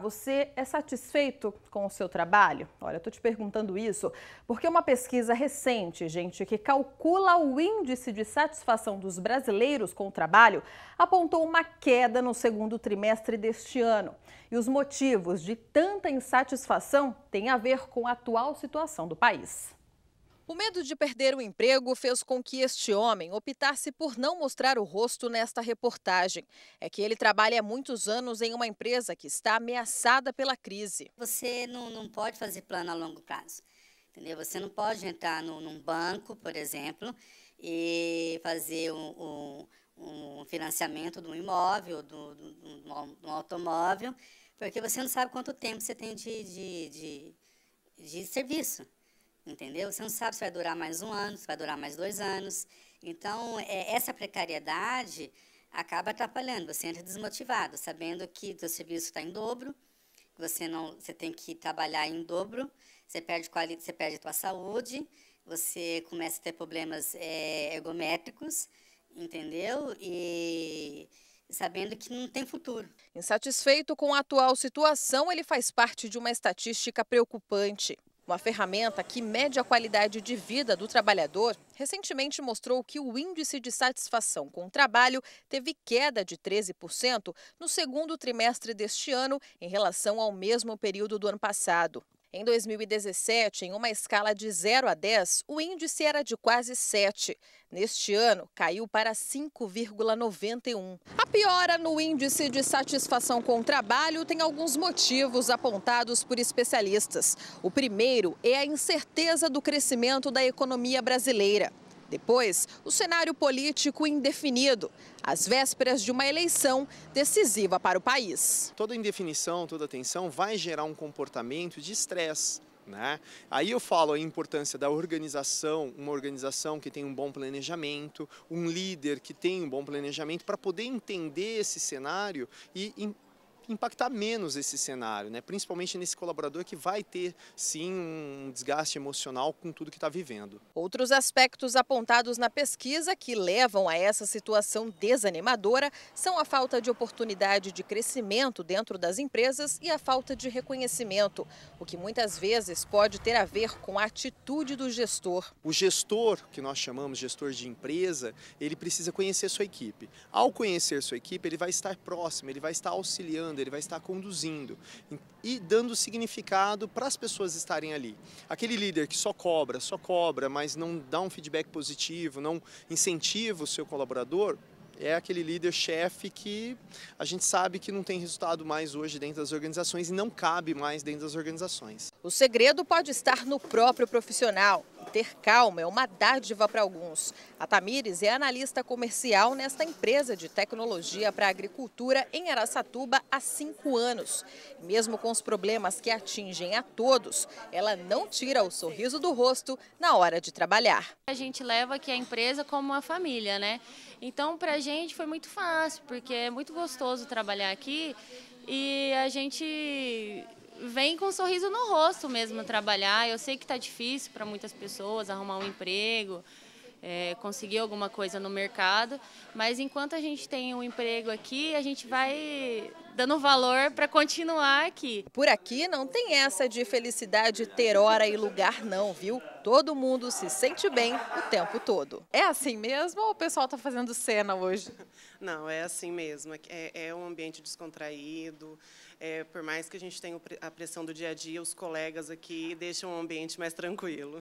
Você é satisfeito com o seu trabalho? Olha, estou te perguntando isso porque uma pesquisa recente, gente, que calcula o índice de satisfação dos brasileiros com o trabalho, apontou uma queda no segundo trimestre deste ano. E os motivos de tanta insatisfação têm a ver com a atual situação do país. O medo de perder o emprego fez com que este homem optasse por não mostrar o rosto nesta reportagem. É que ele trabalha há muitos anos em uma empresa que está ameaçada pela crise. Você não, não pode fazer plano a longo prazo. Entendeu? Você não pode entrar no, num banco, por exemplo, e fazer um, um, um financiamento de um imóvel, de um automóvel, porque você não sabe quanto tempo você tem de, de, de, de serviço entendeu? Você não sabe se vai durar mais um ano, se vai durar mais dois anos. Então, é, essa precariedade acaba atrapalhando, você entra desmotivado, sabendo que seu serviço está em dobro, você não, você tem que trabalhar em dobro, você perde qualidade, você perde sua saúde, você começa a ter problemas é, ergométricos, entendeu? E sabendo que não tem futuro. Insatisfeito com a atual situação, ele faz parte de uma estatística preocupante. Uma ferramenta que mede a qualidade de vida do trabalhador recentemente mostrou que o índice de satisfação com o trabalho teve queda de 13% no segundo trimestre deste ano em relação ao mesmo período do ano passado. Em 2017, em uma escala de 0 a 10, o índice era de quase 7. Neste ano, caiu para 5,91. A piora no índice de satisfação com o trabalho tem alguns motivos apontados por especialistas. O primeiro é a incerteza do crescimento da economia brasileira. Depois, o cenário político indefinido, às vésperas de uma eleição decisiva para o país. Toda indefinição, toda tensão vai gerar um comportamento de estresse. Né? Aí eu falo a importância da organização, uma organização que tem um bom planejamento, um líder que tem um bom planejamento para poder entender esse cenário e impactar menos esse cenário, né? principalmente nesse colaborador que vai ter sim um desgaste emocional com tudo que está vivendo. Outros aspectos apontados na pesquisa que levam a essa situação desanimadora são a falta de oportunidade de crescimento dentro das empresas e a falta de reconhecimento, o que muitas vezes pode ter a ver com a atitude do gestor. O gestor, que nós chamamos gestor de empresa, ele precisa conhecer sua equipe. Ao conhecer sua equipe, ele vai estar próximo, ele vai estar auxiliando, ele vai estar conduzindo e dando significado para as pessoas estarem ali. Aquele líder que só cobra, só cobra, mas não dá um feedback positivo, não incentiva o seu colaborador, é aquele líder chefe que a gente sabe que não tem resultado mais hoje dentro das organizações e não cabe mais dentro das organizações. O segredo pode estar no próprio profissional. Ter calma é uma dádiva para alguns. A Tamires é analista comercial nesta empresa de tecnologia para agricultura em Araçatuba há cinco anos. mesmo com os problemas que atingem a todos, ela não tira o sorriso do rosto na hora de trabalhar. A gente leva aqui a empresa como uma família, né? Então, para a gente foi muito fácil, porque é muito gostoso trabalhar aqui e a gente vem com um sorriso no rosto mesmo trabalhar. Eu sei que está difícil para muitas pessoas arrumar um emprego, é, conseguir alguma coisa no mercado. Mas enquanto a gente tem um emprego aqui, a gente vai dando valor para continuar aqui. Por aqui não tem essa de felicidade ter hora e lugar não, viu? Todo mundo se sente bem o tempo todo. É assim mesmo ou o pessoal está fazendo cena hoje? Não, é assim mesmo. É, é, é um ambiente descontraído. É, por mais que a gente tenha a pressão do dia a dia, os colegas aqui deixam o ambiente mais tranquilo.